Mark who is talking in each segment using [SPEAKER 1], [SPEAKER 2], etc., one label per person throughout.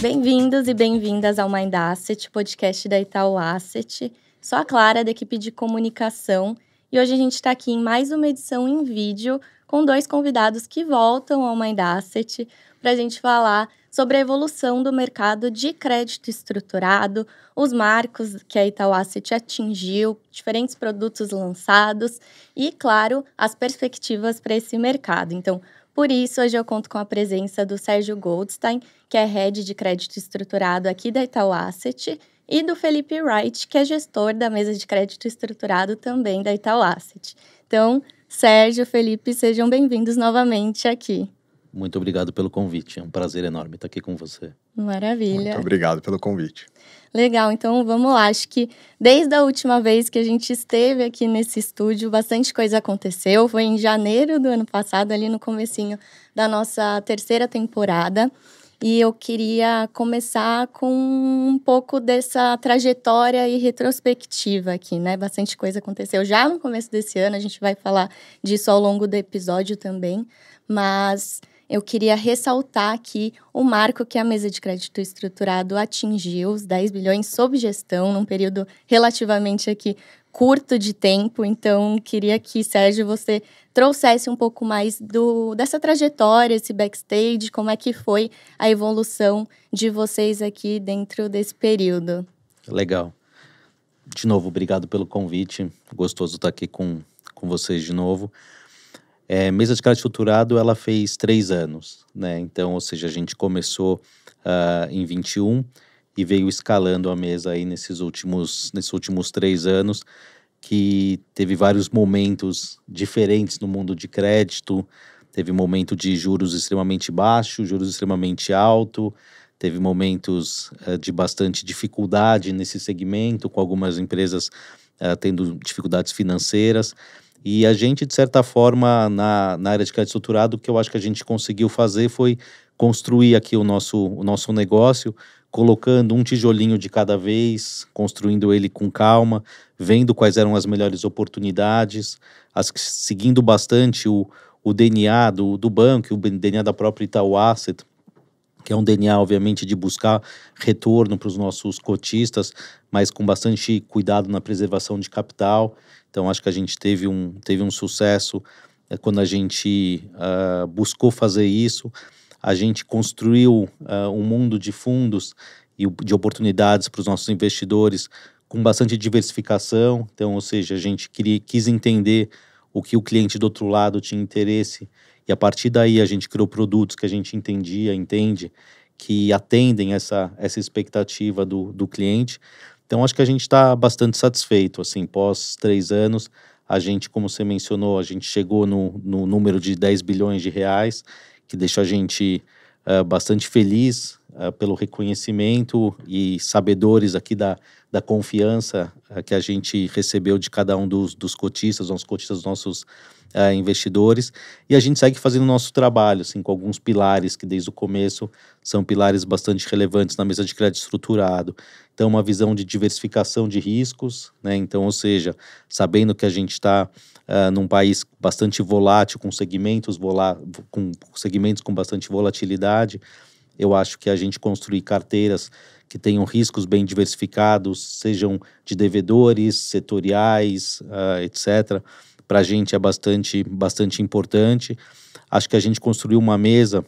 [SPEAKER 1] Bem-vindos e bem-vindas ao Mind Asset, podcast da Itaú Asset. Sou a Clara, da equipe de comunicação, e hoje a gente está aqui em mais uma edição em vídeo com dois convidados que voltam ao Mind Asset para a gente falar sobre a evolução do mercado de crédito estruturado, os marcos que a Itaú Asset atingiu, diferentes produtos lançados e, claro, as perspectivas para esse mercado. Então, por isso, hoje eu conto com a presença do Sérgio Goldstein, que é head de crédito estruturado aqui da Itaú Asset, e do Felipe Wright, que é gestor da mesa de crédito estruturado também da Itaú Asset. Então, Sérgio, Felipe, sejam bem-vindos novamente aqui.
[SPEAKER 2] Muito obrigado pelo convite. É um prazer enorme estar aqui com você.
[SPEAKER 1] Maravilha. Muito
[SPEAKER 3] obrigado pelo convite.
[SPEAKER 1] Legal, então vamos lá. Acho que desde a última vez que a gente esteve aqui nesse estúdio, bastante coisa aconteceu. Foi em janeiro do ano passado, ali no comecinho da nossa terceira temporada. E eu queria começar com um pouco dessa trajetória e retrospectiva aqui, né? Bastante coisa aconteceu já no começo desse ano, a gente vai falar disso ao longo do episódio também, mas eu queria ressaltar aqui o marco que a mesa de crédito estruturado atingiu, os 10 bilhões sob gestão, num período relativamente aqui curto de tempo, então queria que, Sérgio, você trouxesse um pouco mais do, dessa trajetória, esse backstage, como é que foi a evolução de vocês aqui dentro desse período.
[SPEAKER 2] Legal. De novo, obrigado pelo convite. Gostoso estar aqui com, com vocês de novo. É, mesa de crédito estruturado, ela fez três anos, né? Então, ou seja, a gente começou uh, em 21 e veio escalando a mesa aí nesses últimos, nesses últimos três anos, que teve vários momentos diferentes no mundo de crédito, teve momento de juros extremamente baixo, juros extremamente alto, teve momentos uh, de bastante dificuldade nesse segmento, com algumas empresas uh, tendo dificuldades financeiras. E a gente, de certa forma, na, na área de crédito estruturado, o que eu acho que a gente conseguiu fazer foi construir aqui o nosso, o nosso negócio, colocando um tijolinho de cada vez, construindo ele com calma, vendo quais eram as melhores oportunidades, as, seguindo bastante o, o DNA do, do banco, o DNA da própria Itaú Asset, que é um DNA, obviamente, de buscar retorno para os nossos cotistas, mas com bastante cuidado na preservação de capital. Então, acho que a gente teve um, teve um sucesso é, quando a gente uh, buscou fazer isso. A gente construiu uh, um mundo de fundos e de oportunidades para os nossos investidores com bastante diversificação. Então, ou seja, a gente queria, quis entender o que o cliente do outro lado tinha interesse e a partir daí a gente criou produtos que a gente entendia, entende, que atendem essa, essa expectativa do, do cliente. Então acho que a gente está bastante satisfeito, assim, pós três anos, a gente, como você mencionou, a gente chegou no, no número de 10 bilhões de reais, que deixa a gente uh, bastante feliz uh, pelo reconhecimento e sabedores aqui da, da confiança uh, que a gente recebeu de cada um dos, dos cotistas, nossos cotistas, nossos é, investidores, e a gente segue fazendo o nosso trabalho, assim, com alguns pilares que desde o começo são pilares bastante relevantes na mesa de crédito estruturado. Então, uma visão de diversificação de riscos, né? Então, ou seja, sabendo que a gente está uh, ah, num país bastante volátil, com segmentos, volá com segmentos com bastante volatilidade, eu acho que a gente construir carteiras que tenham riscos bem diversificados, sejam de devedores, setoriais, uh, ah, etc., para a gente é bastante, bastante importante. Acho que a gente construiu uma mesa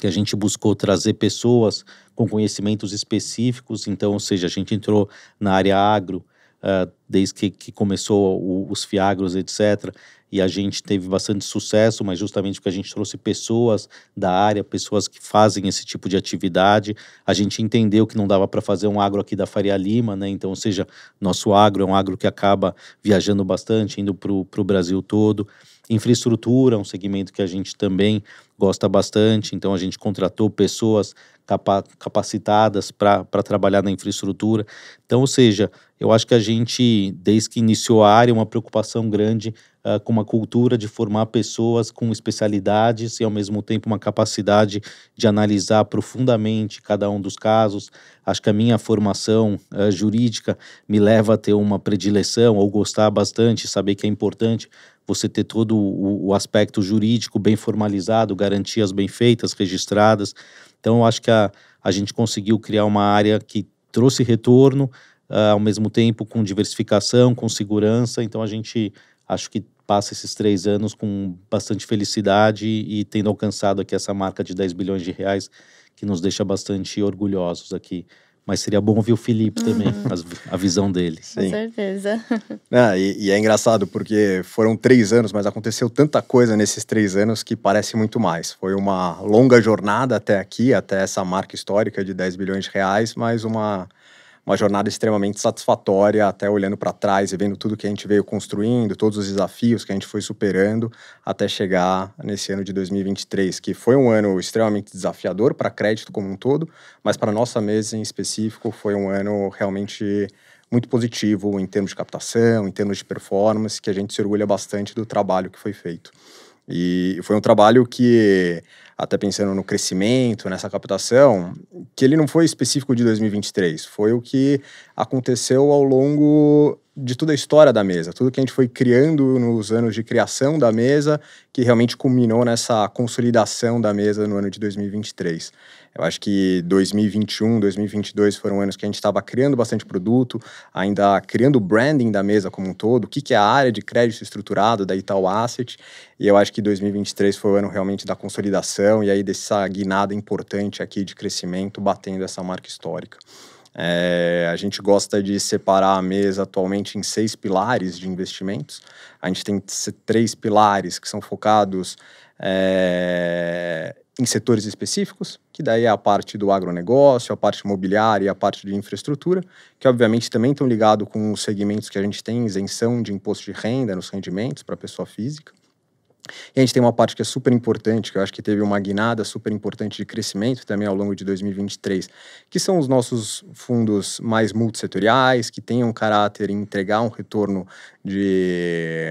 [SPEAKER 2] que a gente buscou trazer pessoas com conhecimentos específicos, então, ou seja, a gente entrou na área agro, uh, desde que, que começou o, os fiagros, etc e a gente teve bastante sucesso, mas justamente porque a gente trouxe pessoas da área, pessoas que fazem esse tipo de atividade. A gente entendeu que não dava para fazer um agro aqui da Faria Lima, né? Então, ou seja, nosso agro é um agro que acaba viajando bastante, indo para o Brasil todo. Infraestrutura, é um segmento que a gente também gosta bastante, então a gente contratou pessoas capa capacitadas para trabalhar na infraestrutura. Então, ou seja, eu acho que a gente, desde que iniciou a área, uma preocupação grande uh, com uma cultura de formar pessoas com especialidades e, ao mesmo tempo, uma capacidade de analisar profundamente cada um dos casos. Acho que a minha formação uh, jurídica me leva a ter uma predileção ou gostar bastante, saber que é importante você ter todo o, o aspecto jurídico bem formalizado, garantias bem feitas, registradas. Então, acho que a, a gente conseguiu criar uma área que trouxe retorno, Uh, ao mesmo tempo com diversificação, com segurança. Então a gente acho que passa esses três anos com bastante felicidade e tendo alcançado aqui essa marca de 10 bilhões de reais, que nos deixa bastante
[SPEAKER 3] orgulhosos aqui. Mas seria bom ouvir o Felipe também, uhum. a, a, visão dele. Sim. Com
[SPEAKER 1] certeza.
[SPEAKER 3] Ah, e, e, é engraçado, porque foram três anos, mas aconteceu tanta coisa nesses três anos que parece muito mais. Foi uma longa jornada até aqui, até essa marca histórica de 10 bilhões de reais, mas uma uma jornada extremamente satisfatória, até olhando para trás e vendo tudo que a gente veio construindo, todos os desafios que a gente foi superando até chegar nesse ano de 2023, que foi um ano extremamente desafiador para crédito como um todo, mas para nossa mesa em específico foi um ano realmente muito positivo em termos de captação, em termos de performance, que a gente se orgulha bastante do trabalho que foi feito. E foi um trabalho que até pensando no crescimento, nessa captação, que ele não foi específico de 2023, foi o que aconteceu ao longo de toda a história da mesa, tudo que a gente foi criando nos anos de criação da mesa, que realmente culminou nessa consolidação da mesa no ano de 2023. Eu acho que 2021, 2022 foram anos que a gente estava criando bastante produto, ainda criando o branding da mesa como um todo, o que, que é a área de crédito estruturado da Itaú Asset, e eu acho que 2023 foi o ano realmente da consolidação e aí dessa guinada importante aqui de crescimento batendo essa marca histórica. É, a gente gosta de separar a mesa atualmente em seis pilares de investimentos. A gente tem três pilares que são focados é, em setores específicos, que daí é a parte do agronegócio, a parte imobiliária e a parte de infraestrutura, que obviamente também estão ligados com os segmentos que a gente tem isenção de imposto de renda nos rendimentos para pessoa física. E a gente tem uma parte que é super importante, que eu acho que teve uma guinada super importante de crescimento também ao longo de 2023, que são os nossos fundos mais multissetoriais, que tenham caráter em entregar um retorno de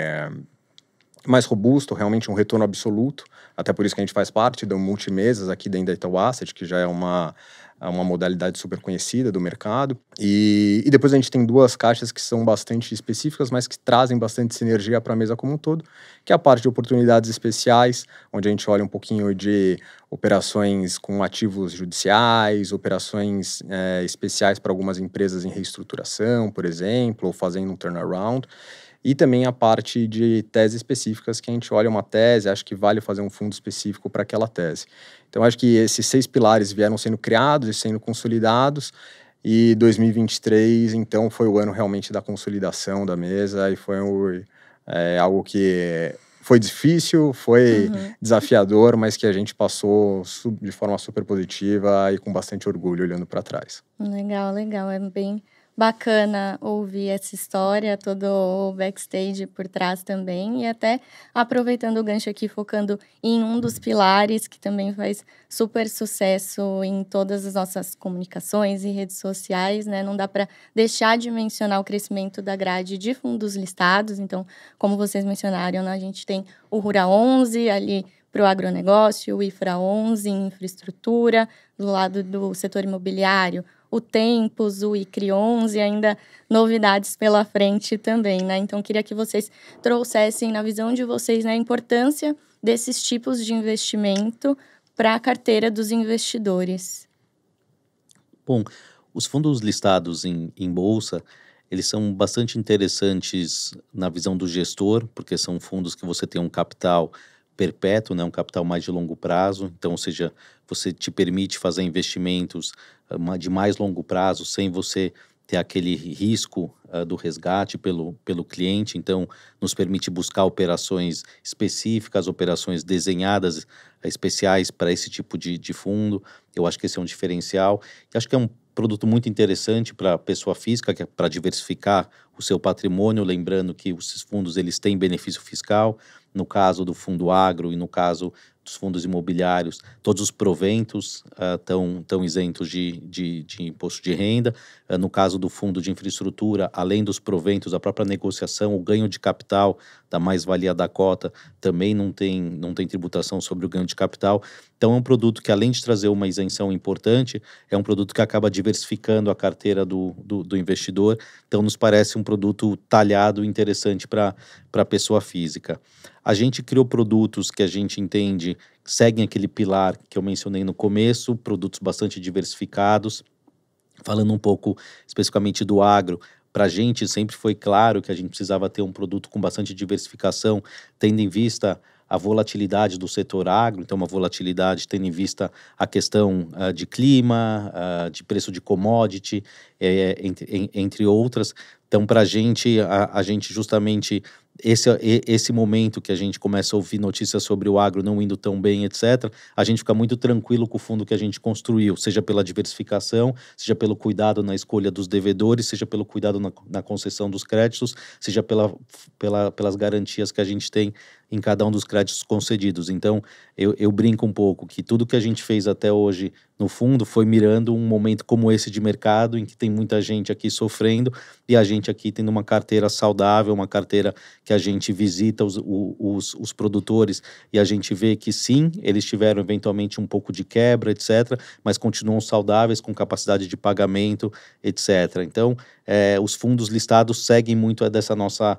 [SPEAKER 3] mais robusto, realmente um retorno absoluto. Até por isso que a gente faz parte do Multimesas aqui dentro da Itaú Asset, que já é uma, é uma modalidade super conhecida do mercado. E, e depois a gente tem duas caixas que são bastante específicas, mas que trazem bastante sinergia para a mesa como um todo, que é a parte de oportunidades especiais, onde a gente olha um pouquinho de operações com ativos judiciais, operações é, especiais para algumas empresas em reestruturação, por exemplo, ou fazendo um turnaround e também a parte de teses específicas, que a gente olha uma tese, acho que vale fazer um fundo específico para aquela tese. Então, acho que esses seis pilares vieram sendo criados e sendo consolidados, e 2023, então, foi o ano realmente da consolidação da mesa, e foi um, é, algo que foi difícil, foi uhum. desafiador, mas que a gente passou de forma super positiva e com bastante orgulho olhando para trás.
[SPEAKER 1] Legal, legal. É bem bacana ouvir essa história, todo o backstage por trás também, e até aproveitando o gancho aqui, focando em um dos pilares que também faz super sucesso em todas as nossas comunicações e redes sociais, né? Não dá para deixar de mencionar o crescimento da grade de fundos listados. Então, como vocês mencionaram, né, a gente tem o Rura 11 ali para o agronegócio, o IFRA 11 em infraestrutura, do lado do setor imobiliário, o Tempos, o ICRI 11 e ainda novidades pela frente também, né? Então, queria que vocês trouxessem, na visão de vocês, né, a importância desses tipos de investimento para a carteira dos investidores.
[SPEAKER 2] Bom, os fundos listados em, em bolsa, eles são bastante interessantes na visão do gestor, porque são fundos que você tem um capital perpétuo, né? um capital mais de longo prazo. Então, ou seja, você te permite fazer investimentos ah, de mais longo prazo sem você ter aquele risco uh, do resgate pelo, pelo cliente, então nos permite buscar operações específicas, operações desenhadas ah, especiais para esse tipo de, de fundo. Eu acho que esse é um diferencial. E acho que é um produto muito interessante para a pessoa física, é para diversificar o seu patrimônio, lembrando que os fundos eles têm benefício fiscal no caso do fundo agro e no caso dos fundos imobiliários, todos os proventos estão ah, uh, tão isentos de, de, de, imposto de renda. Uh, no caso do fundo de infraestrutura, além dos proventos, a própria negociação, o ganho de capital da mais-valia da cota também não tem, não tem tributação sobre o ganho de capital. Então, é um produto que, além de trazer uma isenção importante, é um produto que acaba diversificando a carteira do, do, do investidor. Então, nos parece um produto talhado interessante para a pessoa física. A gente criou produtos que a gente entende seguem aquele pilar que eu mencionei no começo, produtos bastante diversificados. Falando um pouco especificamente do agro, para a gente sempre foi claro que a gente precisava ter um produto com bastante diversificação, tendo em vista a volatilidade do setor agro, então uma volatilidade tendo em vista a questão uh, de clima, uh, de preço de commodity, é, entre, em, entre outras. Então, para a gente, a gente justamente esse, esse momento que a gente começa a ouvir notícias sobre o agro não indo tão bem, etc., a gente fica muito tranquilo com o fundo que a gente construiu, seja pela diversificação, seja pelo cuidado na escolha dos devedores, seja pelo cuidado na, na concessão dos créditos, seja pela, pela, pelas garantias que a gente tem em cada um dos créditos concedidos. Então, eu, eu brinco um pouco que tudo que a gente fez até hoje no fundo, foi mirando um momento como esse de mercado, em que tem muita gente aqui sofrendo e a gente aqui tendo uma carteira saudável, uma carteira que a gente visita os, os, os produtores e a gente vê que sim, eles tiveram eventualmente um pouco de quebra, etc., mas continuam saudáveis, com capacidade de pagamento, etc. Então, é, os fundos listados seguem muito dessa nossa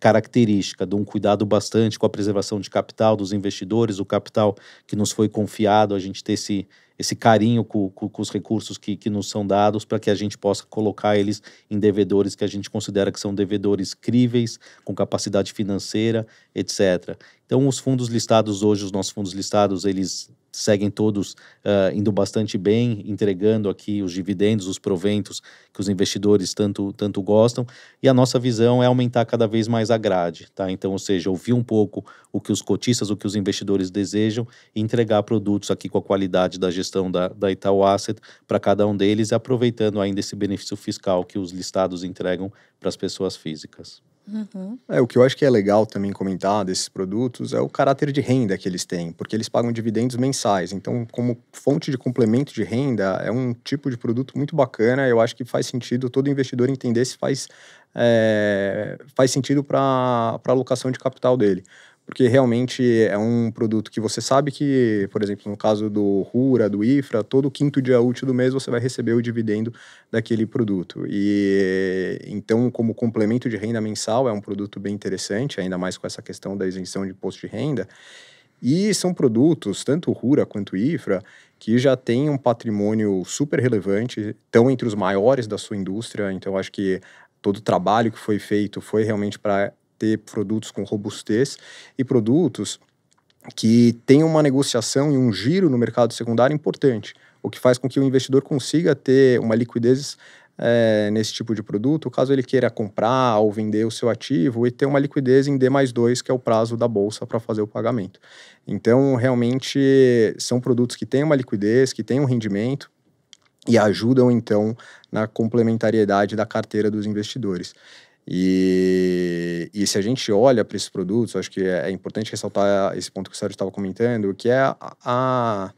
[SPEAKER 2] característica de um cuidado bastante com a preservação de capital dos investidores, o capital que nos foi confiado, a gente ter esse esse carinho com, com, com os recursos que, que nos são dados para que a gente possa colocar eles em devedores que a gente considera que são devedores críveis, com capacidade financeira, etc. Então, os fundos listados hoje, os nossos fundos listados, eles seguem todos uh, indo bastante bem, entregando aqui os dividendos, os proventos que os investidores tanto, tanto gostam. E a nossa visão é aumentar cada vez mais a grade, tá? Então, ou seja, ouvir um pouco o que os cotistas, o que os investidores desejam e entregar produtos aqui com a qualidade da gestão da, da Itaú Asset para cada um deles, aproveitando ainda esse benefício fiscal que os listados entregam para as pessoas físicas.
[SPEAKER 3] Uhum. É, o que eu acho que é legal também comentar desses produtos é o caráter de renda que eles têm, porque eles pagam dividendos mensais. Então, como fonte de complemento de renda, é um tipo de produto muito bacana. Eu acho que faz sentido todo investidor entender se faz, é, faz sentido para a alocação de capital dele porque realmente é um produto que você sabe que, por exemplo, no caso do Rura, do IFRA, todo quinto dia útil do mês você vai receber o dividendo daquele produto. E então, como complemento de renda mensal, é um produto bem interessante, ainda mais com essa questão da isenção de imposto de renda. E são produtos, tanto Rura quanto Ifra, que já têm um patrimônio super relevante, estão entre os maiores da sua indústria, então acho que todo o trabalho que foi feito foi realmente para ter produtos com robustez e produtos que tenham uma negociação e um giro no mercado secundário importante, o que faz com que o investidor consiga ter uma liquidez é, nesse tipo de produto, caso ele queira comprar ou vender o seu ativo e ter uma liquidez em D mais 2, que é o prazo da bolsa para fazer o pagamento. Então, realmente, são produtos que têm uma liquidez, que têm um rendimento e ajudam, então, na complementariedade da carteira dos investidores. E, e se a gente olha para esses produtos, acho que é, é, importante ressaltar esse ponto que o Sérgio estava comentando, que é a, a,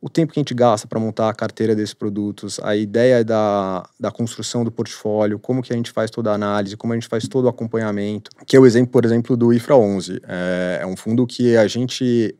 [SPEAKER 3] o tempo que a gente gasta para montar a carteira desses produtos, a ideia da, da construção do portfólio, como que a gente faz toda a análise, como a gente faz todo o acompanhamento, que é o exemplo, por exemplo, do IFRA 11. é, é um fundo que a gente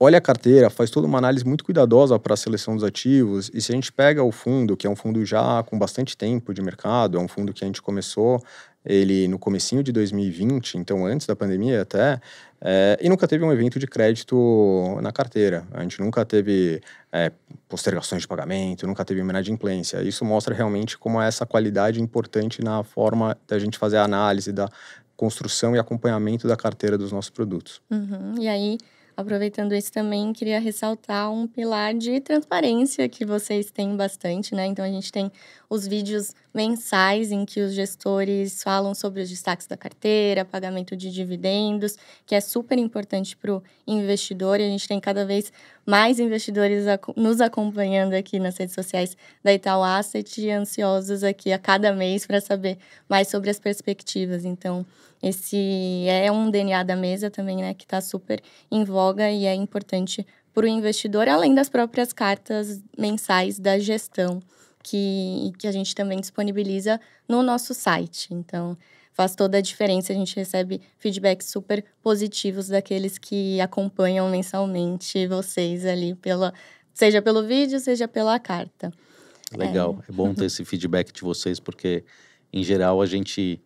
[SPEAKER 3] olha a carteira, faz toda uma análise muito cuidadosa para a seleção dos ativos. E se a gente pega o fundo, que é um fundo já com bastante tempo de mercado, é um fundo que a gente começou ele no comecinho de 2020, então antes da pandemia até, é, e nunca teve um evento de crédito na carteira. A gente nunca teve é, postergações de pagamento, nunca teve inadimplência. Isso mostra realmente como é essa qualidade importante na forma da gente fazer a análise da construção e acompanhamento da carteira dos nossos produtos.
[SPEAKER 1] Uhum. E aí Aproveitando isso também, queria ressaltar um pilar de transparência que vocês têm bastante, né? Então a gente tem os vídeos mensais em que os gestores falam sobre os destaques da carteira, pagamento de dividendos, que é super importante para o investidor. E a gente tem cada vez mais investidores nos acompanhando aqui nas redes sociais da Itaú Asset e ansiosos aqui a cada mês para saber mais sobre as perspectivas. Então, esse é um DNA da mesa também, né, que está super em voga e é importante para o investidor, além das próprias cartas mensais da gestão que, que a gente também disponibiliza no nosso site. Então, faz toda a diferença. A gente recebe feedbacks super positivos daqueles que acompanham mensalmente vocês ali, pela, seja pelo vídeo, seja pela carta.
[SPEAKER 2] Legal. É, é bom ter esse feedback de vocês, porque, em geral, a gente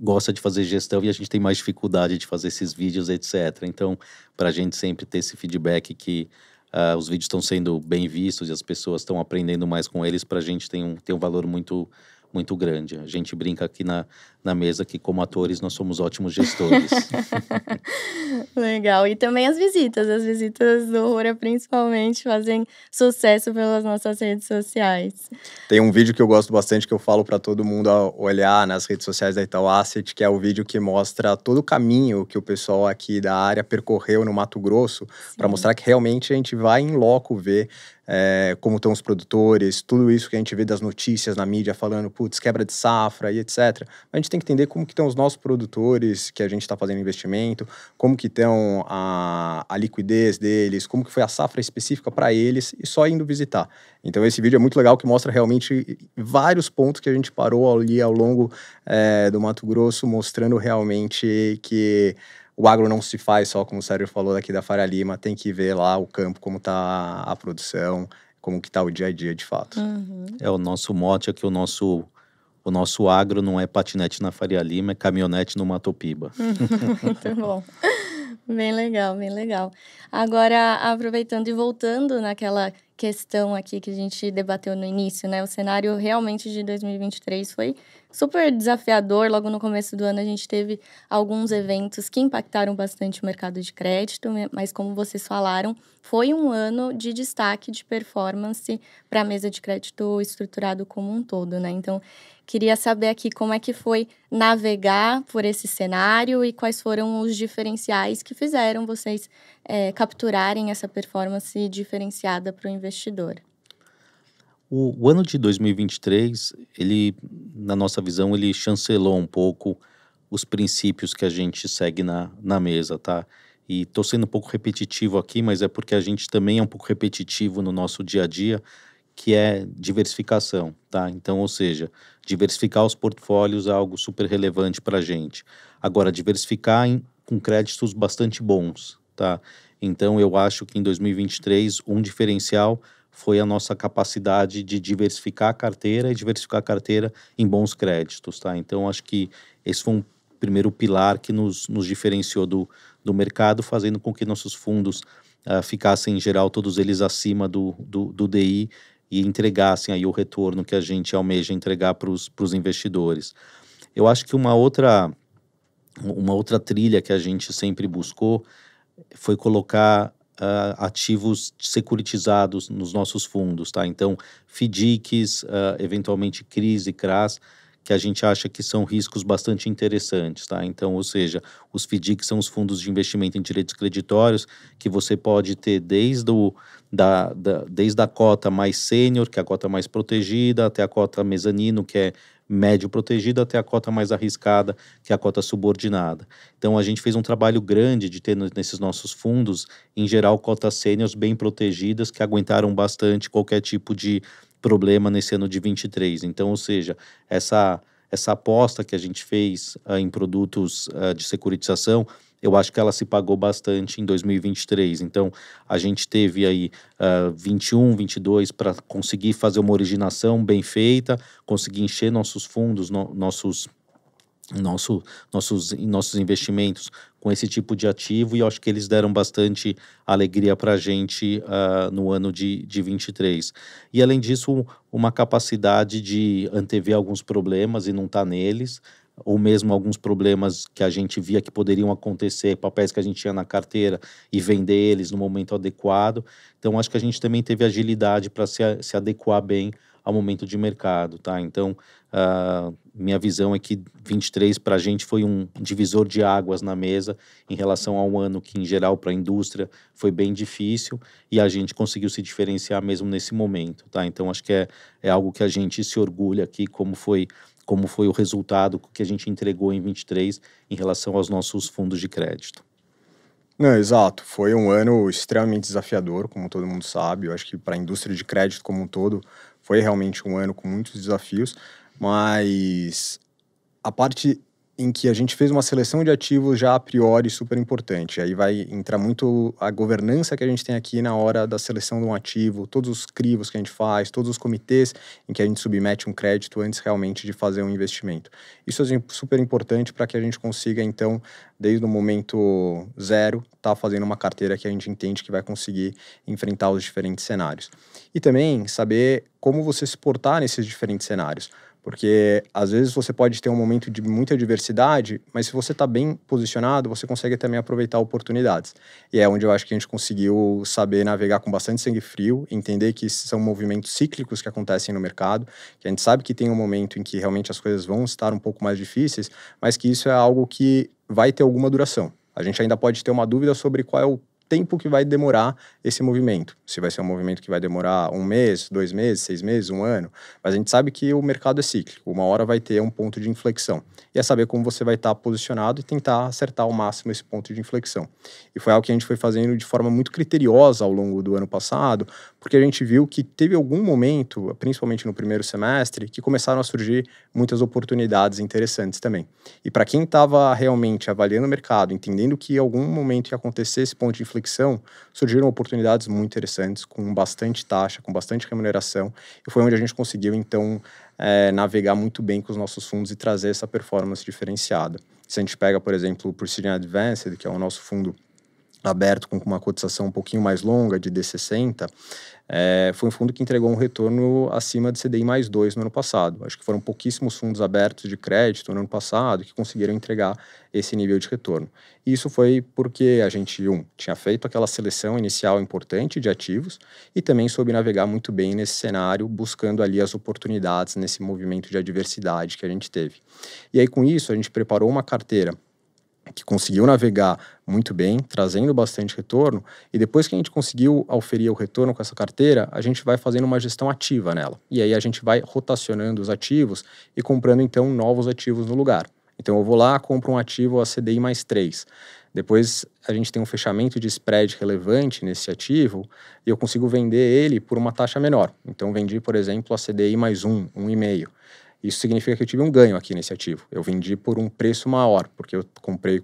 [SPEAKER 2] gosta de fazer gestão e a gente tem mais dificuldade de fazer esses vídeos, etc. Então, para a gente sempre ter esse feedback que Uh, os vídeos estão sendo bem vistos e as pessoas estão aprendendo mais com eles. Para a gente tem um, tem um valor muito muito grande. A gente brinca aqui na, na mesa que, como atores, nós somos ótimos gestores.
[SPEAKER 1] Legal. E também as visitas. As visitas do Rura, é principalmente, fazem sucesso pelas nossas redes sociais.
[SPEAKER 3] Tem um vídeo que eu gosto bastante que eu falo para todo mundo olhar nas redes sociais da Itaú Asset, que é o vídeo que mostra todo o caminho que o pessoal aqui da área percorreu no Mato Grosso, para mostrar que realmente a gente vai em loco ver é, como estão os produtores, tudo isso que a gente vê das notícias na mídia falando, putz, quebra de safra e etc. a gente tem que entender como que estão os nossos produtores que a gente está fazendo investimento, como que estão a, a liquidez deles, como que foi a safra específica para eles e só indo visitar. Então esse vídeo é muito legal que mostra realmente vários pontos que a gente parou ali ao longo é, do Mato Grosso, mostrando realmente que o agro não se faz só, como o Sérgio falou daqui da Faria Lima, tem que ver lá o campo, como está a produção, como que está o dia a dia de fato. Uhum.
[SPEAKER 2] É, o nosso mote é que o nosso, o nosso agro não é patinete na Faria Lima, é caminhonete no Matopiba.
[SPEAKER 1] Muito bom. Bem legal, bem legal. Agora, aproveitando e voltando naquela questão aqui que a gente debateu no início, né? O cenário realmente de 2023 foi super desafiador. Logo no começo do ano, a gente teve alguns eventos que impactaram bastante o mercado de crédito, mas como vocês falaram, foi um ano de destaque de performance para a mesa de crédito estruturado como um todo, né? Então, queria saber aqui como é que foi navegar por esse cenário e quais foram os diferenciais que fizeram vocês é, capturarem essa performance diferenciada para o investidor.
[SPEAKER 2] O, o, ano de 2023, ele, na nossa visão, ele chancelou um pouco os princípios que a gente segue na, na mesa, tá? E estou sendo um pouco repetitivo aqui, mas é porque a gente também é um pouco repetitivo no nosso dia a dia, que é diversificação, tá? Então, ou seja, diversificar os portfólios é algo super relevante para a gente. Agora, diversificar em, com créditos bastante bons, tá? Então, eu acho que em 2023, um diferencial foi a nossa capacidade de diversificar a carteira e diversificar a carteira em bons créditos, tá? Então, acho que esse foi um primeiro pilar que nos, nos diferenciou do, do mercado, fazendo com que nossos fundos uh, ficassem, em geral, todos eles acima do, do, do DI e entregassem aí o retorno que a gente almeja entregar para os investidores. Eu acho que uma outra, uma outra trilha que a gente sempre buscou foi colocar uh, ativos securitizados nos nossos fundos, tá? Então, FDICs, uh, ah, eventualmente CRIs e CRAs, que a gente acha que são riscos bastante interessantes, tá? Então, ou seja, os FDICs são os fundos de investimento em direitos creditórios que você pode ter desde, o, da, da desde a cota mais sênior, que é a cota mais protegida, até a cota mezanino, que é médio protegido até a cota mais arriscada, que é a cota subordinada. Então a gente fez um trabalho grande de ter nesses nossos fundos, em geral, cotas sêniores bem protegidas que aguentaram bastante qualquer tipo de problema nesse ano de 23. Então, ou seja, essa essa aposta que a gente fez uh, em produtos uh, de securitização eu acho que ela se pagou bastante em 2023. Então, a gente teve aí uh, 21, 22 para conseguir fazer uma originação bem feita, conseguir encher nossos fundos, no, nossos nosso, nossos, nossos investimentos com esse tipo de ativo e eu acho que eles deram bastante alegria para a gente uh, no ano de, de 23. E além disso, uma capacidade de antever alguns problemas e não estar tá neles, ou mesmo alguns problemas que a gente via que poderiam acontecer, papéis que a gente tinha na carteira e vender eles no momento adequado. Então, acho que a gente também teve agilidade para se, se adequar bem ao momento de mercado, tá? Então, uh, minha visão é que 23 para a gente foi um divisor de águas na mesa em relação a um ano que, em geral, para a indústria foi bem difícil e a gente conseguiu se diferenciar mesmo nesse momento, tá? Então, acho que é, é algo que a gente se orgulha aqui, como foi como foi o resultado que a gente entregou em
[SPEAKER 3] 23 em relação aos nossos fundos de crédito. Não, exato. Foi um ano extremamente desafiador, como todo mundo sabe. Eu acho que para a indústria de crédito como um todo, foi realmente um ano com muitos desafios, mas a parte em que a gente fez uma seleção de ativos já a priori super importante. Aí vai entrar muito a governança que a gente tem aqui na hora da seleção de um ativo, todos os crivos que a gente faz, todos os comitês em que a gente submete um crédito antes realmente de fazer um investimento. Isso é assim, super importante para que a gente consiga, então, desde o momento zero, estar tá fazendo uma carteira que a gente entende que vai conseguir enfrentar os diferentes cenários. E também saber como você se portar nesses diferentes cenários porque às vezes você pode ter um momento de muita diversidade, mas se você está bem posicionado, você consegue também aproveitar oportunidades. E é onde eu acho que a gente conseguiu saber navegar com bastante sangue frio, entender que são movimentos cíclicos que acontecem no mercado, que a gente sabe que tem um momento em que realmente as coisas vão estar um pouco mais difíceis, mas que isso é algo que vai ter alguma duração. A gente ainda pode ter uma dúvida sobre qual é o tempo que vai demorar esse movimento. Se vai ser um movimento que vai demorar um mês, dois meses, seis meses, um ano. Mas a gente sabe que o mercado é cíclico. Uma hora vai ter um ponto de inflexão. E é saber como você vai estar posicionado e tentar acertar ao máximo esse ponto de inflexão. E foi algo que a gente foi fazendo de forma muito criteriosa ao longo do ano passado, porque a gente viu que teve algum momento, principalmente no primeiro semestre, que começaram a surgir muitas oportunidades interessantes também. E para quem estava realmente avaliando o mercado, entendendo que em algum momento ia acontecer esse ponto de inflexão, reflexão, surgiram oportunidades muito interessantes, com bastante taxa, com bastante remuneração, e foi onde a gente conseguiu, então, é, navegar muito bem com os nossos fundos e trazer essa performance diferenciada. Se a gente pega, por exemplo, o Precision Advanced, que é o nosso fundo aberto com uma cotização um pouquinho mais longa, de D60, é, eh, foi um fundo que entregou um retorno acima de CDI mais 2 no ano passado. Acho que foram pouquíssimos fundos abertos de crédito no ano passado que conseguiram entregar esse nível de retorno. E isso foi porque a gente, um, tinha feito aquela seleção inicial importante de ativos e também soube navegar muito bem nesse cenário, buscando ali as oportunidades nesse movimento de adversidade que a gente teve. E aí, com isso, a gente preparou uma carteira que conseguiu navegar muito bem, trazendo bastante retorno, e depois que a gente conseguiu auferir o retorno com essa carteira, a gente vai fazendo uma gestão ativa nela. E aí a gente vai rotacionando os ativos e comprando então novos ativos no lugar. Então eu vou lá, compro um ativo a CDI mais 3. Depois a gente tem um fechamento de spread relevante nesse ativo e eu consigo vender ele por uma taxa menor. Então vendi, por exemplo, a CDI mais 1, 1,5. Isso significa que eu tive um ganho aqui nesse ativo. Eu vendi por um preço maior, porque eu comprei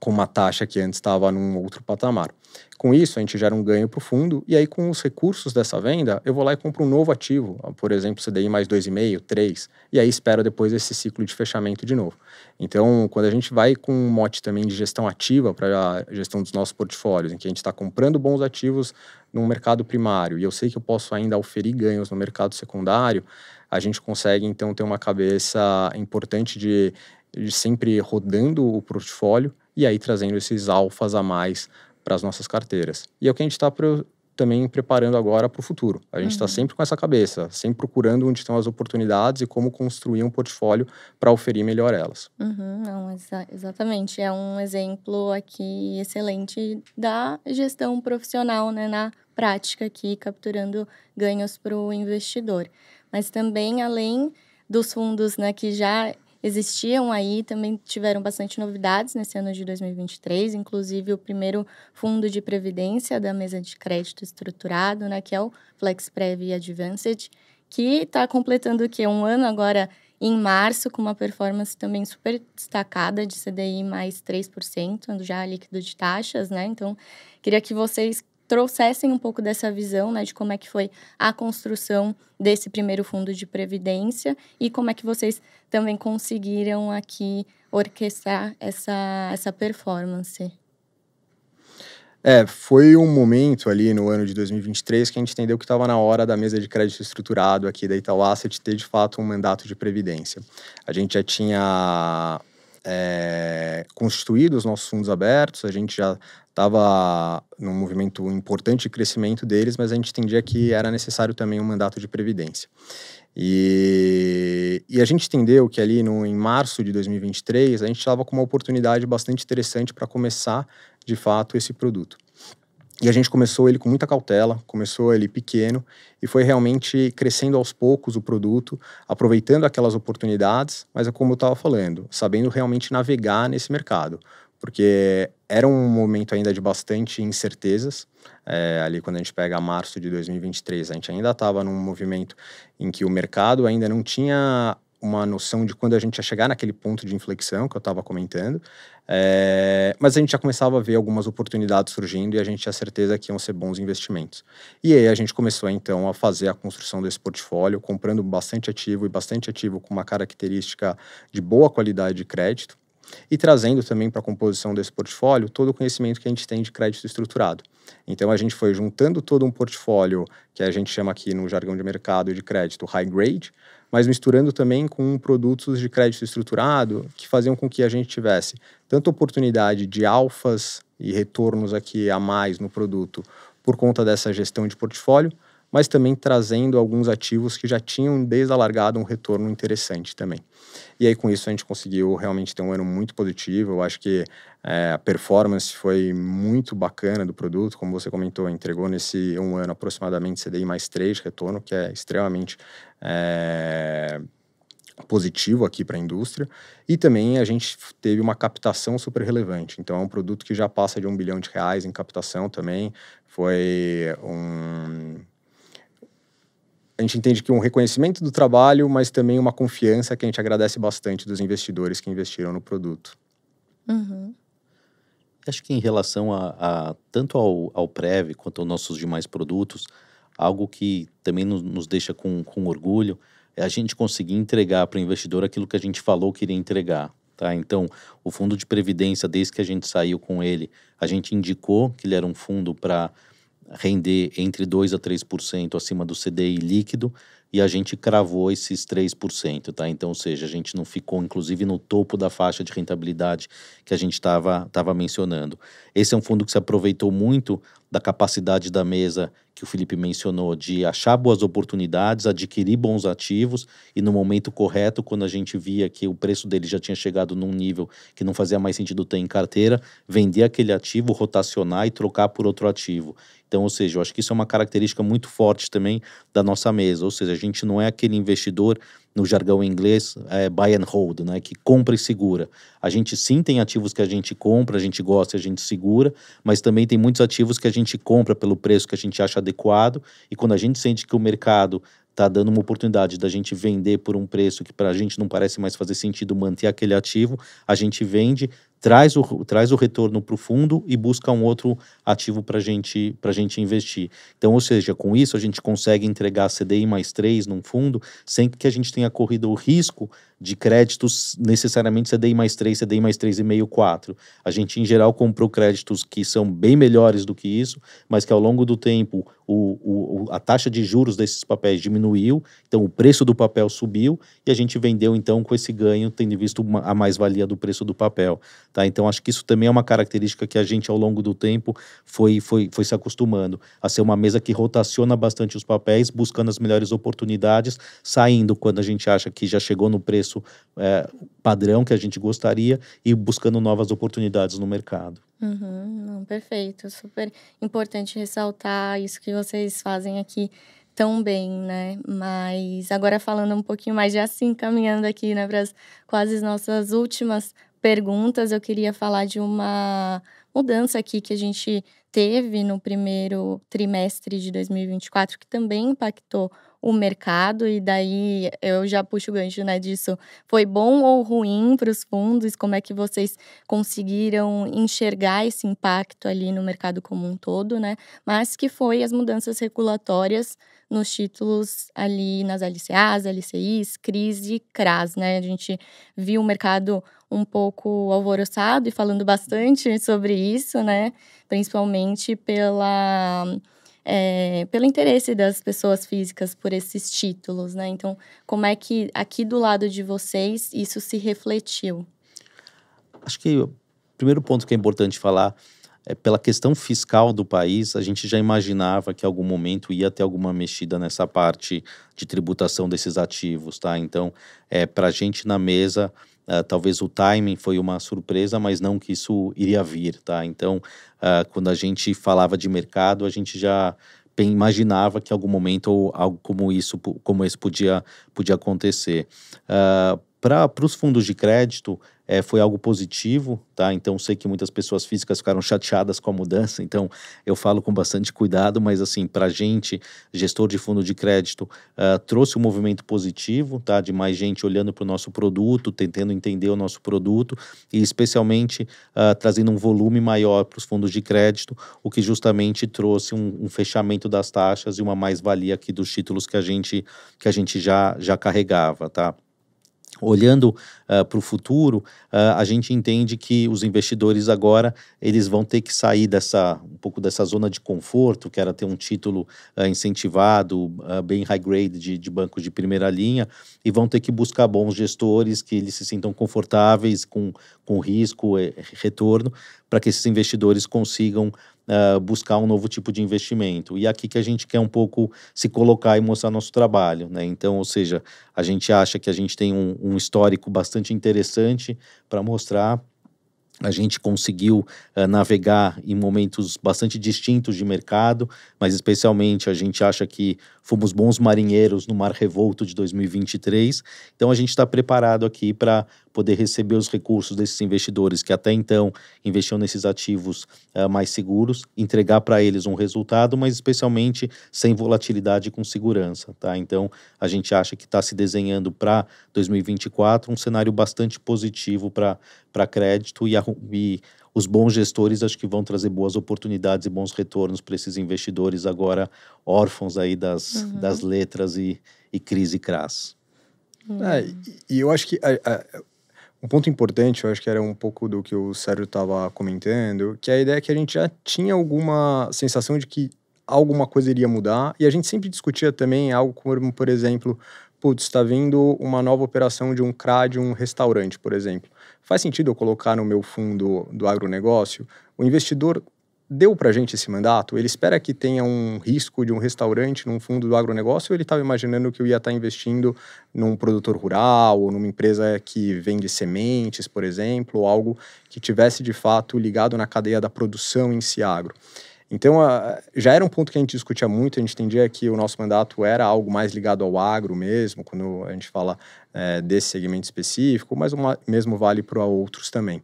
[SPEAKER 3] com uma taxa que antes estava num outro patamar. Com isso, a gente gera um ganho para o fundo, e aí com os recursos dessa venda, eu vou lá e compro um novo ativo, por exemplo, CDI mais 2,5, 3, e aí espero depois esse ciclo de fechamento de novo. Então, quando a gente vai com um mote também de gestão ativa para a gestão dos nossos portfólios, em que a gente está comprando bons ativos no mercado primário, e eu sei que eu posso ainda oferir ganhos no mercado secundário, a gente consegue então ter uma cabeça importante de, de sempre rodando o portfólio e aí trazendo esses alfas a mais para as nossas carteiras. E é o que a gente está também preparando agora para o futuro. A gente está uhum. sempre com essa cabeça, sempre procurando onde estão as oportunidades e como construir um portfólio para oferir melhor elas. Uhum,
[SPEAKER 1] não, exa exatamente. É um exemplo aqui excelente da gestão profissional né, na prática aqui, capturando ganhos para o investidor mas também além dos fundos né, que já existiam aí, também tiveram bastante novidades nesse ano de 2023, inclusive o primeiro fundo de previdência da mesa de crédito estruturado, né, que é o FlexPrev Advanced, que está completando o quê? Um ano agora em março, com uma performance também super destacada de CDI mais 3%, já líquido de taxas, né? Então, queria que vocês trouxessem um pouco dessa visão, né, de como é que foi a construção desse primeiro fundo de previdência e como é que vocês também conseguiram aqui orquestrar essa essa performance.
[SPEAKER 3] É, foi um momento ali no ano de 2023 que a gente entendeu que estava na hora da mesa de crédito estruturado aqui da Itaú Asset ter de fato um mandato de previdência. A gente já tinha é, constituído os nossos fundos abertos, a gente já estava num movimento importante de crescimento deles, mas a gente entendia que era necessário também um mandato de previdência. E, e a gente entendeu que ali no, em março de 2023, a gente estava com uma oportunidade bastante interessante para começar, de fato, esse produto. E a gente começou ele com muita cautela, começou ele pequeno e foi realmente crescendo aos poucos o produto, aproveitando aquelas oportunidades, mas é como eu estava falando, sabendo realmente navegar nesse mercado porque era um momento ainda de bastante incertezas. É, ali, quando a gente pega março de 2023, a gente ainda estava num movimento em que o mercado ainda não tinha uma noção de quando a gente ia chegar naquele ponto de inflexão que eu estava comentando, é, mas a gente já começava a ver algumas oportunidades surgindo e a gente tinha certeza que iam ser bons investimentos. E aí a gente começou então a fazer a construção desse portfólio, comprando bastante ativo e bastante ativo com uma característica de boa qualidade de crédito e trazendo também para a composição desse portfólio todo o conhecimento que a gente tem de crédito estruturado. Então a gente foi juntando todo um portfólio que a gente chama aqui no jargão de mercado de crédito high grade, mas misturando também com produtos de crédito estruturado que faziam com que a gente tivesse tanto oportunidade de alfas e retornos aqui a mais no produto por conta dessa gestão de portfólio, mas também trazendo alguns ativos que já tinham desde a largada um retorno interessante também. E aí com isso a gente conseguiu realmente ter um ano muito positivo. Eu acho que é, a performance foi muito bacana do produto, como você comentou, entregou nesse um ano aproximadamente CDI mais 3 retorno, que é extremamente é, positivo aqui para a indústria. E também a gente teve uma captação super relevante. Então é um produto que já passa de um bilhão de reais em captação também. Foi um a gente entende que um reconhecimento do trabalho, mas também uma confiança que a gente agradece bastante dos investidores que investiram no produto. Uhum. Acho que em relação a, a tanto ao,
[SPEAKER 2] ao Prev quanto aos nossos demais produtos, algo que também nos, nos deixa com, com orgulho é a gente conseguir entregar para o investidor aquilo que a gente falou que iria entregar. Tá? Então, o fundo de previdência, desde que a gente saiu com ele, a gente indicou que ele era um fundo para render entre 2 a 3% acima do CDI líquido e a gente cravou esses 3%, tá? Então, ou seja, a gente não ficou inclusive no topo da faixa de rentabilidade que a gente estava mencionando. Esse é um fundo que se aproveitou muito da capacidade da mesa que o Felipe mencionou de achar boas oportunidades, adquirir bons ativos e no momento correto, quando a gente via que o preço dele já tinha chegado num nível que não fazia mais sentido ter em carteira, vender aquele ativo, rotacionar e trocar por outro ativo. Então, ou seja, eu acho que isso é uma característica muito forte também da nossa mesa, ou seja, a gente não é aquele investidor no jargão inglês, é buy and hold, né? que compra e segura. A gente sim tem ativos que a gente compra, a gente gosta e a gente segura, mas também tem muitos ativos que a gente compra pelo preço que a gente acha adequado, e quando a gente sente que o mercado está dando uma oportunidade da gente vender por um preço que para a gente não parece mais fazer sentido manter aquele ativo, a gente vende, traz o, traz o retorno para o fundo e busca um outro ativo para gente, a gente investir. Então, ou seja, com isso a gente consegue entregar CDI mais 3 num fundo sem que a gente tenha corrido o risco de créditos necessariamente CDI mais 3, CDI mais 3,5, 4. A gente, em geral, comprou créditos que são bem melhores do que isso, mas que ao longo do tempo o, o, a taxa de juros desses papéis diminuiu, então o preço do papel subiu e a gente vendeu então com esse ganho, tendo visto uma, a mais-valia do preço do papel. Tá? Então acho que isso também é uma característica que a gente ao longo do tempo foi, foi, foi se acostumando a ser uma mesa que rotaciona bastante os papéis, buscando as melhores oportunidades, saindo quando a gente acha que já chegou no preço preço é, padrão que a gente gostaria e buscando novas oportunidades no mercado.
[SPEAKER 1] Uhum, não, perfeito, super importante ressaltar isso que vocês fazem aqui tão bem, né? Mas agora falando um pouquinho mais, já assim, caminhando aqui né, para as quase nossas últimas perguntas, eu queria falar de uma mudança aqui que a gente teve no primeiro trimestre de 2024, que também impactou o mercado e daí eu já puxo o gancho né, disso. Foi bom ou ruim para os fundos? Como é que vocês conseguiram enxergar esse impacto ali no mercado como um todo, né? Mas que foi as mudanças regulatórias nos títulos ali nas LCAs, LCIs, CRIs e CRAs, né? A gente viu o mercado um pouco alvoroçado e falando bastante sobre isso, né? Principalmente pela é, pelo interesse das pessoas físicas por esses títulos, né? Então, como é que aqui do lado de vocês isso se refletiu?
[SPEAKER 2] Acho que o primeiro ponto que é importante falar é pela questão fiscal do país, a gente já imaginava que em algum momento ia ter alguma mexida nessa parte de tributação desses ativos, tá? Então, é, eh, para a gente na mesa, Uh, talvez o timing foi uma surpresa, mas não que isso iria vir, tá? Então, uh, quando a gente falava de mercado, a gente já imaginava que em algum momento algo como isso, como esse podia, podia acontecer. Uh, ah, para os fundos de crédito, é, foi algo positivo, tá? Então sei que muitas pessoas físicas ficaram chateadas com a mudança, então eu falo com bastante cuidado, mas assim, para gente, gestor de fundo de crédito, uh, trouxe um movimento positivo, tá? De mais gente olhando para o nosso produto, tentando entender o nosso produto e especialmente uh, trazendo um volume maior para os fundos de crédito, o que justamente trouxe um, um fechamento das taxas e uma mais-valia aqui dos títulos que a gente, que a gente já, já carregava, tá? Olhando uh, ah, para o futuro, uh, a gente entende que os investidores agora eles vão ter que sair dessa pouco dessa zona de conforto, que era ter um título uh, incentivado, uh, bem high grade de, de bancos de primeira linha, e vão ter que buscar bons gestores que eles se sintam confortáveis com, com risco e eh, retorno, para que esses investidores consigam uh, buscar um novo tipo de investimento. E é aqui que a gente quer um pouco se colocar e mostrar nosso trabalho. Né? Então, ou seja, a gente acha que a gente tem um, um histórico bastante interessante para mostrar a gente conseguiu uh, navegar em momentos bastante distintos de mercado, mas especialmente a gente acha que fomos bons marinheiros no Mar Revolto de 2023. Então a gente está preparado aqui para poder receber os recursos desses investidores que até então investiam nesses ativos uh, mais seguros, entregar para eles um resultado, mas especialmente sem volatilidade e com segurança. Tá? Então a gente acha que está se desenhando para 2024 um cenário bastante positivo para crédito e, e os bons gestores acho que vão trazer boas oportunidades e bons retornos para esses investidores agora órfãos aí das, uhum. das letras e, e crise cras.
[SPEAKER 3] Uhum. É, é. e eu acho que a, é, a, é, um ponto importante, eu acho que era um pouco do que o Sérgio estava comentando, que a ideia é que a gente já tinha alguma sensação de que alguma coisa iria mudar, e a gente sempre discutia também algo como, por exemplo, putz, está vindo uma nova operação de um CRA de um restaurante, por exemplo. Faz sentido eu colocar no meu fundo do agronegócio? O investidor deu para a gente esse mandato? Ele espera que tenha um risco de um restaurante num fundo do agronegócio ou ele estava imaginando que eu ia estar tá investindo num produtor rural ou numa empresa que vende sementes, por exemplo, ou algo que tivesse de fato ligado na cadeia da produção em si agro? Então, a, já era um ponto que a gente discutia muito, a gente entendia que o nosso mandato era algo mais ligado ao agro mesmo, quando a gente fala é, desse segmento específico, mas o mesmo vale para outros também.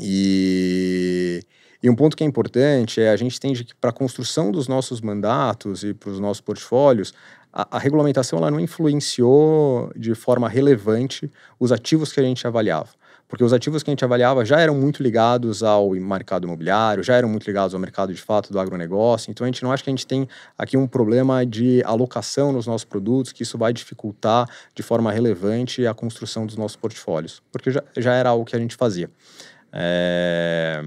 [SPEAKER 3] E, e, um ponto que é importante é a gente entende que para a construção dos nossos mandatos e para os nossos portfólios, a, a, regulamentação ela não influenciou de forma relevante os ativos que a gente avaliava porque os ativos que a gente avaliava já eram muito ligados ao mercado imobiliário, já eram muito ligados ao mercado de fato do agronegócio, então a gente não acha que a gente tem aqui um problema de alocação nos nossos produtos, que isso vai dificultar de forma relevante a construção dos nossos portfólios, porque já, já era algo que a gente fazia. É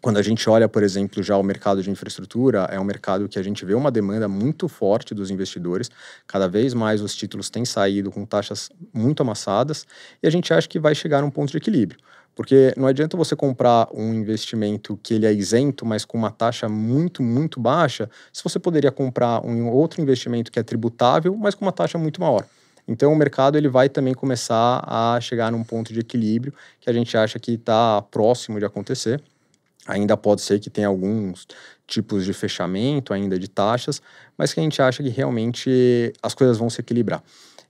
[SPEAKER 3] quando a gente olha, por exemplo, já o mercado de infraestrutura, é um mercado que a gente vê uma demanda muito forte dos investidores. Cada vez mais os títulos têm saído com taxas muito amassadas e a gente acha que vai chegar a um ponto de equilíbrio. Porque não adianta você comprar um investimento que ele é isento, mas com uma taxa muito, muito baixa, se você poderia comprar um outro investimento que é tributável, mas com uma taxa muito maior. Então o mercado ele vai também começar a chegar num ponto de equilíbrio que a gente acha que está próximo de acontecer. Ainda pode ser que tenha alguns tipos de fechamento ainda de taxas, mas que a gente acha que realmente as coisas vão se equilibrar.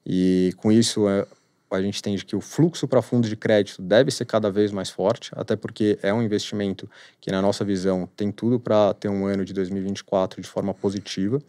[SPEAKER 3] E com isso, é, a gente entende que o fluxo para fundos de crédito deve ser cada vez mais forte, até porque é um investimento que, na nossa visão, tem tudo para ter um ano de 2024 de forma positiva.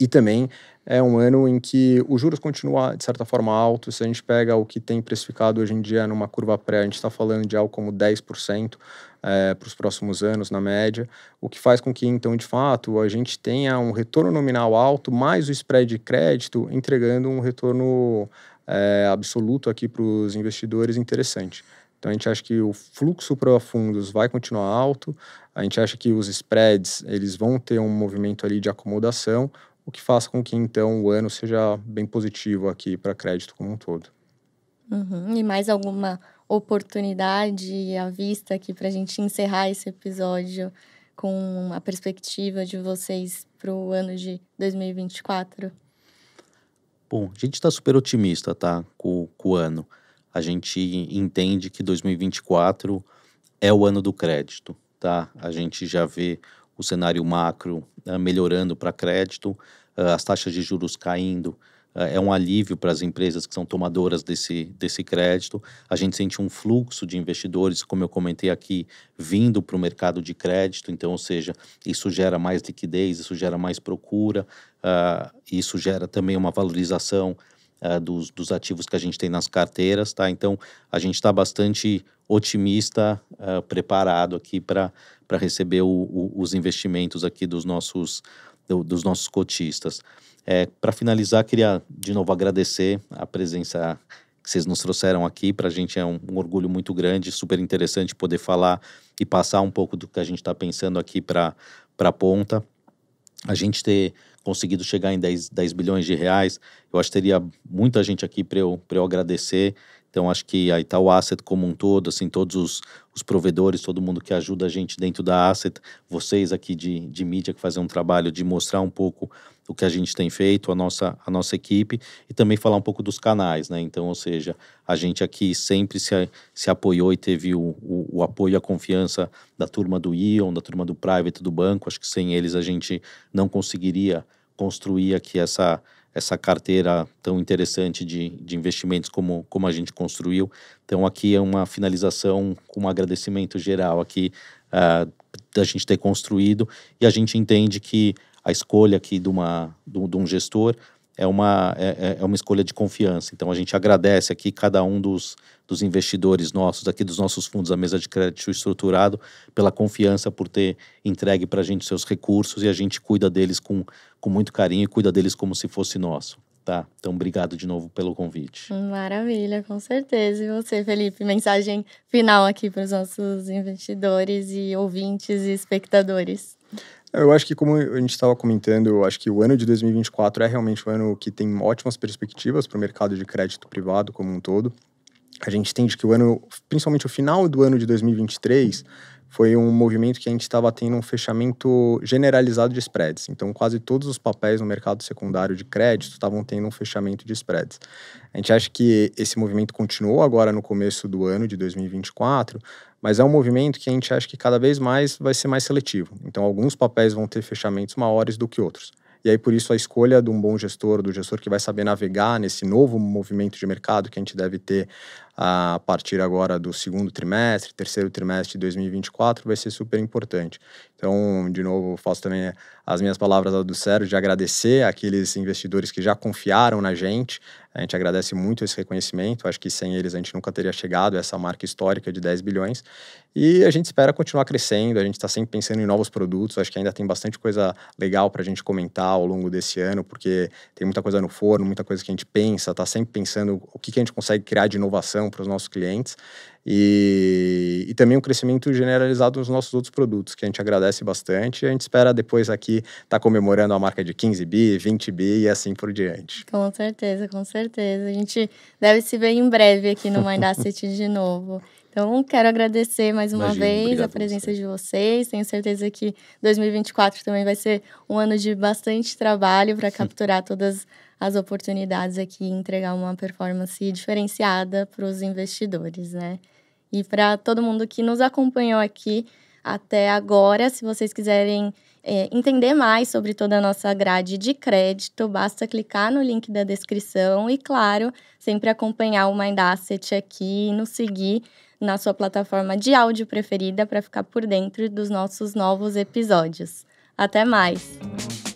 [SPEAKER 3] E também é um ano em que os juros continuam de certa forma, alto. Se a gente pega o que tem precificado hoje em dia numa curva pré, a gente está falando de algo como 10% é, para os próximos anos, na média, o que faz com que, então, de fato, a gente tenha um retorno nominal alto, mais o spread de crédito, entregando um retorno é, absoluto aqui para os investidores interessante. Então a gente acha que o fluxo para fundos vai continuar alto, a gente acha que os spreads eles vão ter um movimento ali de acomodação, o que faça com que então o ano seja bem positivo aqui para crédito como um todo.
[SPEAKER 1] Uhum. E mais alguma oportunidade à vista aqui para a gente encerrar esse episódio com a perspectiva de vocês para o ano de 2024?
[SPEAKER 2] Bom, a gente está super otimista, tá? Com, com, o ano. A gente entende que 2024 é o ano do crédito, tá? A gente já vê o cenário macro eh, melhorando para crédito, eh, as taxas de juros caindo, eh, é um alívio para as empresas que são tomadoras desse, desse crédito. A gente sente um fluxo de investidores, como eu comentei aqui, vindo para o mercado de crédito, então, ou seja, isso gera mais liquidez, isso gera mais procura, uh, isso gera também uma valorização eh, dos, dos, ativos que a gente tem nas carteiras, tá? Então, a gente está bastante otimista, uh, preparado aqui para receber o, o, os investimentos aqui dos nossos, do, dos nossos cotistas. É, eh, para finalizar, queria de novo agradecer a presença que vocês nos trouxeram aqui. Para a gente é um, um, orgulho muito grande, super interessante poder falar e passar um pouco do que a gente está pensando aqui para a ponta. A gente ter conseguido chegar em 10, 10 bilhões de reais. Eu acho que teria muita gente aqui para eu, eu agradecer. Então, acho que a Itaú Asset como um todo, assim, todos os, os, provedores, todo mundo que ajuda a gente dentro da Asset, vocês aqui de, de mídia que fazem um trabalho de mostrar um pouco o que a gente tem feito, a nossa, a nossa equipe, e também falar um pouco dos canais, né? Então, ou seja, a gente aqui sempre se, se apoiou e teve o, o, o apoio e a confiança da turma do Ion, da turma do Private, do banco. Acho que sem eles a gente não conseguiria construir aqui essa, essa carteira tão interessante de, de investimentos como, como a gente construiu. Então, aqui é uma finalização com um agradecimento geral aqui uh, da gente ter construído e a gente entende que a escolha aqui de, uma, de, de um gestor é uma, é, é, é, uma escolha de confiança. Então a gente agradece aqui cada um dos, dos investidores nossos, aqui dos nossos fundos, a mesa de crédito estruturado, pela confiança por ter entregue para a gente seus recursos e a gente cuida deles com, com muito carinho e cuida deles como se fosse nosso. Tá, então obrigado de novo pelo convite.
[SPEAKER 1] Maravilha, com certeza. E você, Felipe, mensagem final aqui para os nossos investidores e ouvintes e espectadores.
[SPEAKER 3] Eu acho que, como a gente estava comentando, eu acho que o ano de 2024 é realmente um ano que tem ótimas perspectivas para o mercado de crédito privado como um todo. A gente entende que o ano, principalmente o final do ano de 2023, foi um movimento que a gente estava tendo um fechamento generalizado de spreads. Então, quase todos os papéis no mercado secundário de crédito estavam tendo um fechamento de spreads. A gente acha que esse movimento continuou agora no começo do ano de 2024, mas é um movimento que a gente acha que cada vez mais vai ser mais seletivo. Então, alguns papéis vão ter fechamentos maiores do que outros. E aí, por isso, a escolha de um bom gestor, do gestor que vai saber navegar nesse novo movimento de mercado que a gente deve ter a partir agora do segundo trimestre, terceiro trimestre de 2024, vai ser super importante. Então, de novo, faço também as minhas palavras ao do Sérgio de agradecer aqueles investidores que já confiaram na gente, a gente agradece muito esse reconhecimento, acho que sem eles a gente nunca teria chegado a essa marca histórica de 10 bilhões. E a gente espera continuar crescendo, a gente está sempre pensando em novos produtos, acho que ainda tem bastante coisa legal para a gente comentar ao longo desse ano, porque tem muita coisa no forno, muita coisa que a gente pensa, está sempre pensando o que, que a gente consegue criar de inovação para os nossos clientes. E, e, também um crescimento generalizado nos nossos outros produtos, que a gente agradece bastante. A gente espera depois aqui estar tá comemorando a marca de 15 bi, 20 bi e assim por diante.
[SPEAKER 1] Com certeza, com certeza. A gente deve se ver em breve aqui no Mind Asset de novo. Então, quero agradecer mais uma vez a presença você. de vocês. Tenho certeza que 2024 também vai ser um ano de bastante trabalho para capturar todas as oportunidades aqui e entregar uma performance diferenciada para os investidores, né? e para todo mundo que nos acompanhou aqui até agora. Se vocês quiserem é, entender mais sobre toda a nossa grade de crédito, basta clicar no link da descrição e, claro, sempre acompanhar o Mind Asset aqui e nos seguir na sua plataforma de áudio preferida para ficar por dentro dos nossos novos episódios. Até mais!